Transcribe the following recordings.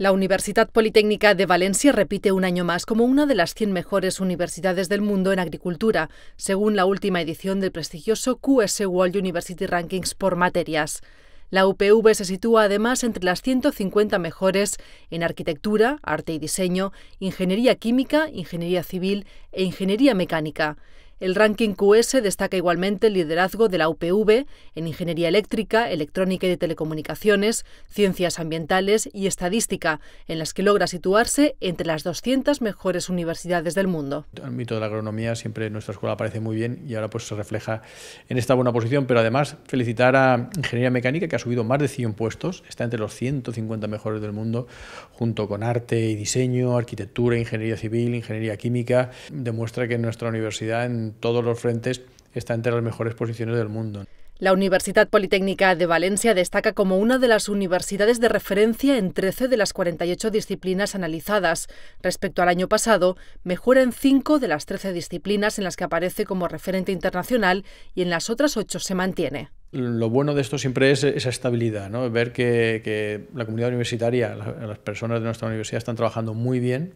La Universidad Politécnica de Valencia repite un año más como una de las 100 mejores universidades del mundo en agricultura, según la última edición del prestigioso QS World University Rankings por materias. La UPV se sitúa además entre las 150 mejores en arquitectura, arte y diseño, ingeniería química, ingeniería civil e ingeniería mecánica. El ranking QS destaca igualmente el liderazgo de la UPV en ingeniería eléctrica, electrónica y de telecomunicaciones, ciencias ambientales y estadística, en las que logra situarse entre las 200 mejores universidades del mundo. En el ámbito de la agronomía siempre nuestra escuela aparece muy bien y ahora pues se refleja en esta buena posición, pero además felicitar a Ingeniería Mecánica que ha subido más de 100 puestos, está entre los 150 mejores del mundo, junto con arte y diseño, arquitectura, ingeniería civil, ingeniería química, demuestra que nuestra universidad en todos los frentes está entre las mejores posiciones del mundo. La Universidad Politécnica de Valencia destaca como una de las universidades de referencia en 13 de las 48 disciplinas analizadas. Respecto al año pasado, mejora en 5 de las 13 disciplinas en las que aparece como referente internacional y en las otras 8 se mantiene. Lo bueno de esto siempre es esa estabilidad, ¿no? ver que, que la comunidad universitaria, las personas de nuestra universidad están trabajando muy bien,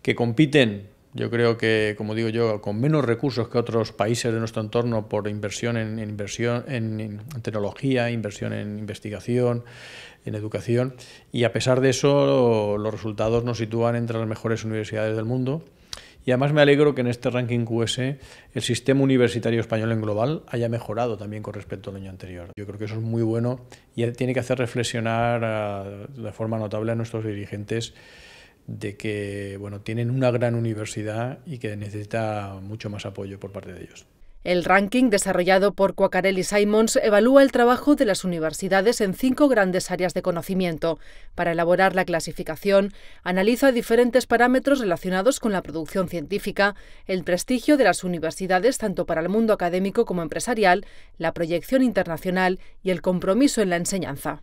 que compiten yo creo que, como digo yo, con menos recursos que otros países de nuestro entorno por inversión en, inversión en, tecnología, inversión en investigación, en educación, y a pesar de eso los resultados nos sitúan entre las mejores universidades del mundo. Y además me alegro que en este ranking QS el sistema universitario español en global haya mejorado también con respecto al año anterior. Yo creo que eso es muy bueno y tiene que hacer reflexionar ah, de forma notable a nuestros dirigentes de que tienen una gran universidad y que necesita mucho más apoyo por parte de ellos. El ranking desarrollado por Quacarelli Simons evalúa el trabajo de las universidades en cinco grandes áreas de conocimiento. Para elaborar la clasificación, analiza diferentes parámetros relacionados con la producción científica, el prestigio de las universidades tanto para el mundo académico como empresarial, la proyección internacional y el compromiso en la enseñanza.